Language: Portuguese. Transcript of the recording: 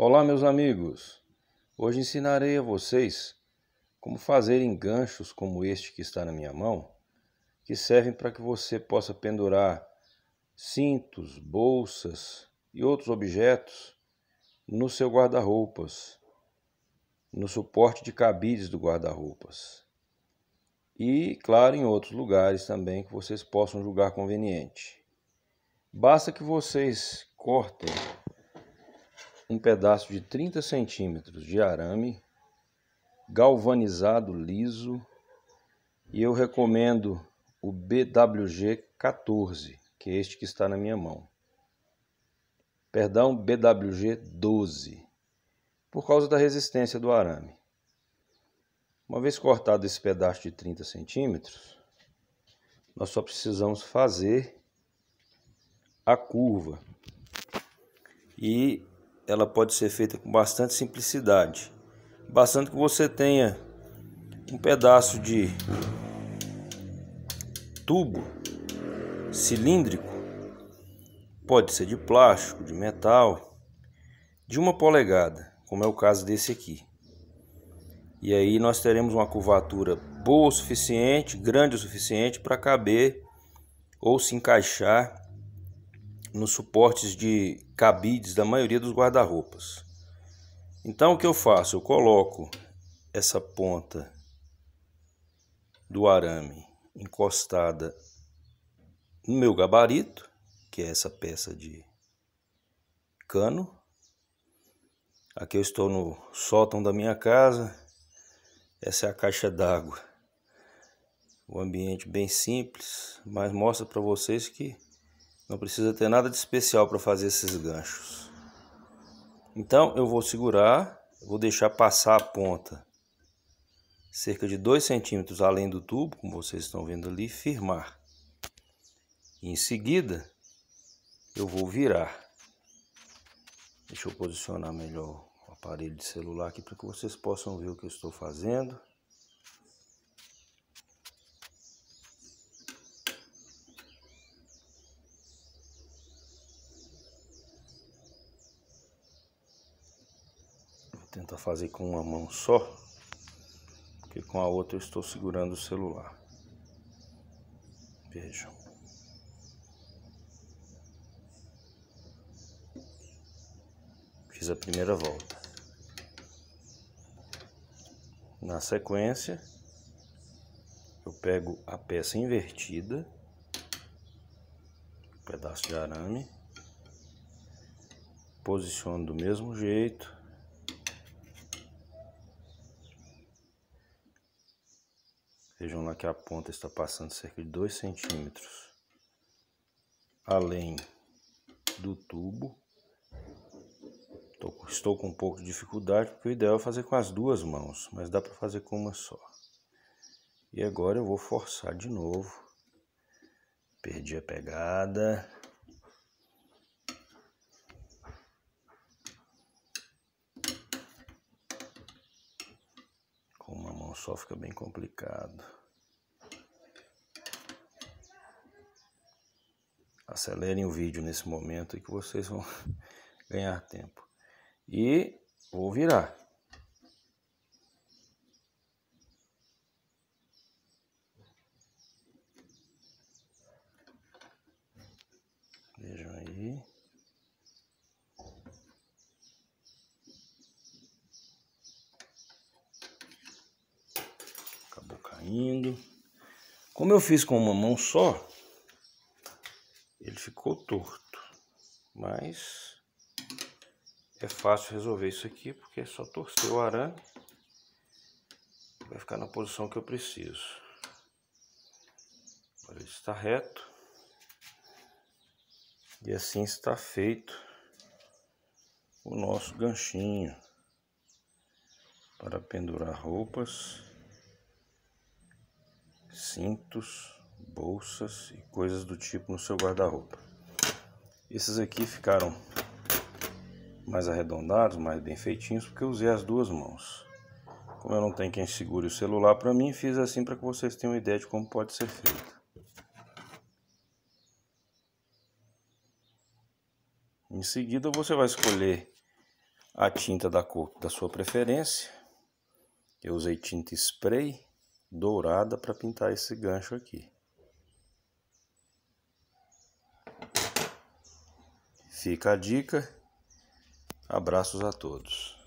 Olá, meus amigos! Hoje ensinarei a vocês como fazer enganchos como este que está na minha mão, que servem para que você possa pendurar cintos, bolsas e outros objetos no seu guarda-roupas, no suporte de cabides do guarda-roupas e, claro, em outros lugares também que vocês possam julgar conveniente. Basta que vocês cortem um pedaço de 30 centímetros de arame galvanizado liso e eu recomendo o BWG 14, que é este que está na minha mão. Perdão, BWG 12, por causa da resistência do arame. Uma vez cortado esse pedaço de 30 centímetros, nós só precisamos fazer a curva. E ela pode ser feita com bastante simplicidade. Bastante que você tenha um pedaço de tubo cilíndrico, pode ser de plástico, de metal, de uma polegada, como é o caso desse aqui. E aí nós teremos uma curvatura boa o suficiente, grande o suficiente para caber ou se encaixar nos suportes de cabides da maioria dos guarda-roupas. Então o que eu faço? Eu coloco essa ponta do arame encostada no meu gabarito, que é essa peça de cano. Aqui eu estou no sótão da minha casa. Essa é a caixa d'água. Um ambiente bem simples, mas mostra para vocês que não precisa ter nada de especial para fazer esses ganchos. Então eu vou segurar, vou deixar passar a ponta cerca de 2 centímetros além do tubo, como vocês estão vendo ali, firmar. E em seguida eu vou virar. Deixa eu posicionar melhor o aparelho de celular aqui para que vocês possam ver o que eu estou fazendo. tentar fazer com uma mão só, porque com a outra eu estou segurando o celular. Vejam. Fiz a primeira volta. Na sequência, eu pego a peça invertida, um pedaço de arame, posiciono do mesmo jeito, forma que a ponta está passando cerca de 2 centímetros além do tubo. Estou com um pouco de dificuldade, porque o ideal é fazer com as duas mãos, mas dá para fazer com uma só. E agora eu vou forçar de novo. Perdi a pegada. Com uma mão só fica bem complicado. Acelerem o vídeo nesse momento e que vocês vão ganhar tempo. E vou virar. Vejam aí. Acabou caindo. Como eu fiz com uma mão só, ele ficou torto, mas é fácil resolver isso aqui, porque é só torcer o arame. Vai ficar na posição que eu preciso. Agora ele está reto. E assim está feito o nosso ganchinho para pendurar roupas, cintos bolsas e coisas do tipo no seu guarda-roupa. Esses aqui ficaram mais arredondados, mais bem feitinhos, porque eu usei as duas mãos. Como eu não tenho quem segure o celular para mim, fiz assim para que vocês tenham ideia de como pode ser feito. Em seguida, você vai escolher a tinta da cor da sua preferência. Eu usei tinta spray dourada para pintar esse gancho aqui. Fica a dica. Abraços a todos.